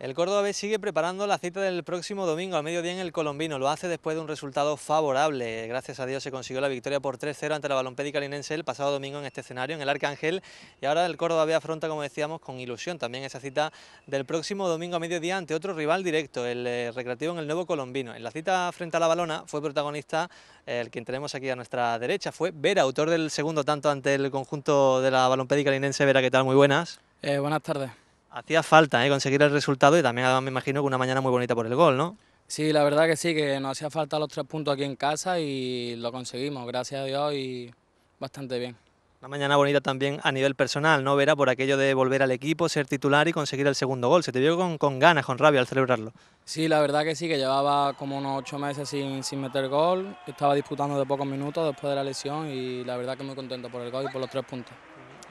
El B sigue preparando la cita del próximo domingo a mediodía en el Colombino. Lo hace después de un resultado favorable. Gracias a Dios se consiguió la victoria por 3-0 ante la Balompédica linense el pasado domingo en este escenario, en el Arcángel. Y ahora el Córdoba B afronta, como decíamos, con ilusión también esa cita del próximo domingo a mediodía ante otro rival directo, el eh, Recreativo en el Nuevo Colombino. En la cita frente a la Balona fue protagonista el quien tenemos aquí a nuestra derecha, fue Vera, autor del segundo tanto ante el conjunto de la Balompédica linense. Vera, ¿qué tal? Muy buenas. Eh, buenas tardes. Hacía falta ¿eh? conseguir el resultado y también me imagino que una mañana muy bonita por el gol, ¿no? Sí, la verdad que sí, que nos hacía falta los tres puntos aquí en casa y lo conseguimos, gracias a Dios y bastante bien. Una mañana bonita también a nivel personal, ¿no? Vera, por aquello de volver al equipo, ser titular y conseguir el segundo gol. Se te vio con, ganas, con rabia al celebrarlo. Sí, la verdad que sí, que llevaba como unos ocho meses sin, sin meter gol. Estaba disputando de pocos minutos después de la lesión y la verdad que muy contento por el gol y por los tres puntos.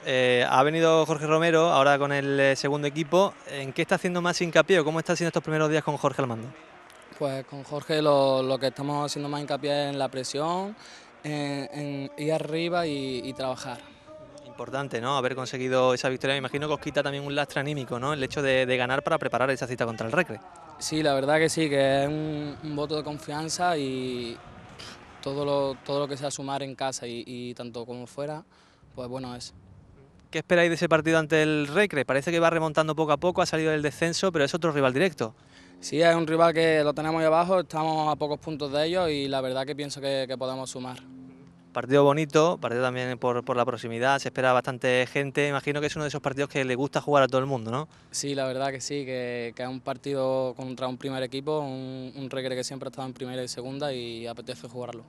Eh, ha venido Jorge Romero ahora con el eh, segundo equipo. ¿En qué está haciendo más hincapié o cómo está haciendo estos primeros días con Jorge al Pues con Jorge lo, que estamos haciendo más hincapié es en la presión, en, ir arriba y, trabajar. Importante, ¿no? Haber conseguido esa victoria. Me imagino que os quita también un lastre anímico, ¿no? El hecho de, ganar para preparar esa cita contra el Recre. Sí, la verdad que sí, que es un, voto de confianza y todo lo, todo lo que sea sumar en casa y tanto como fuera, pues bueno es. ¿Qué esperáis de ese partido ante el Recre? Parece que va remontando poco a poco, ha salido del descenso, pero es otro rival directo. Sí, es un rival que lo tenemos ahí abajo, estamos a pocos puntos de ellos y la verdad que pienso que, podemos sumar. Partido bonito, partido también por, la proximidad, se espera bastante gente, imagino que es uno de esos partidos que le gusta jugar a todo el mundo, ¿no? Sí, la verdad que sí, que, es un partido contra un primer equipo, un recre que siempre ha estado en primera y segunda y apetece jugarlo.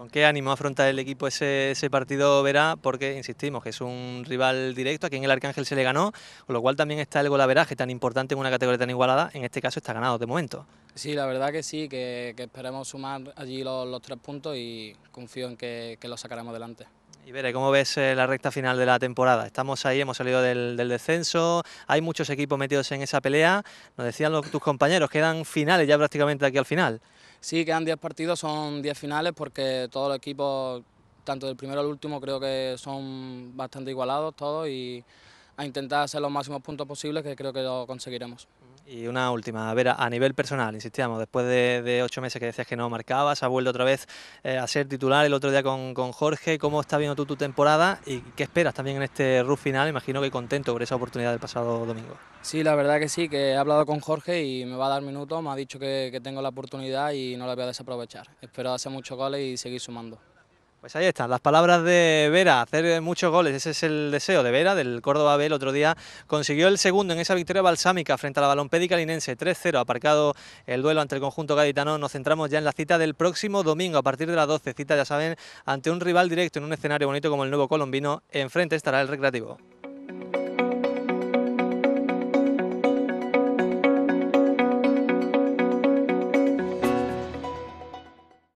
¿Con qué ánimo afronta el equipo ese, partido, Verá? Porque, insistimos, que es un rival directo, a quien el Arcángel se le ganó, con lo cual también está el golaveraje tan importante en una categoría tan igualada, en este caso está ganado de momento. Sí, la verdad que sí, que, esperemos sumar allí los, tres puntos y confío en que, lo sacaremos adelante. Y ¿cómo ves eh, la recta final de la temporada? Estamos ahí, hemos salido del, descenso, hay muchos equipos metidos en esa pelea. Nos decían los, tus compañeros, quedan finales ya prácticamente aquí al final. Sí, quedan 10 partidos, son 10 finales porque todos los equipos, tanto del primero al último, creo que son bastante igualados todos y a intentar hacer los máximos puntos posibles que creo que lo conseguiremos. Y una última, a ver, a nivel personal, insistíamos, después de, ocho meses que decías que no marcabas, ha vuelto otra vez eh, a ser titular el otro día con, Jorge. ¿Cómo está viendo tú tu temporada y qué esperas también en este RUF final? Imagino que contento por esa oportunidad del pasado domingo. Sí, la verdad que sí, que he hablado con Jorge y me va a dar minutos, me ha dicho que, que tengo la oportunidad y no la voy a desaprovechar. Espero hacer muchos goles y seguir sumando. Pues ahí están, las palabras de Vera, hacer eh, muchos goles, ese es el deseo de Vera, del Córdoba B, el otro día consiguió el segundo en esa victoria balsámica frente a la Balompédica linense, 3-0, aparcado el duelo ante el conjunto gaditano, nos centramos ya en la cita del próximo domingo a partir de las 12, cita ya saben, ante un rival directo en un escenario bonito como el nuevo colombino, enfrente estará el recreativo.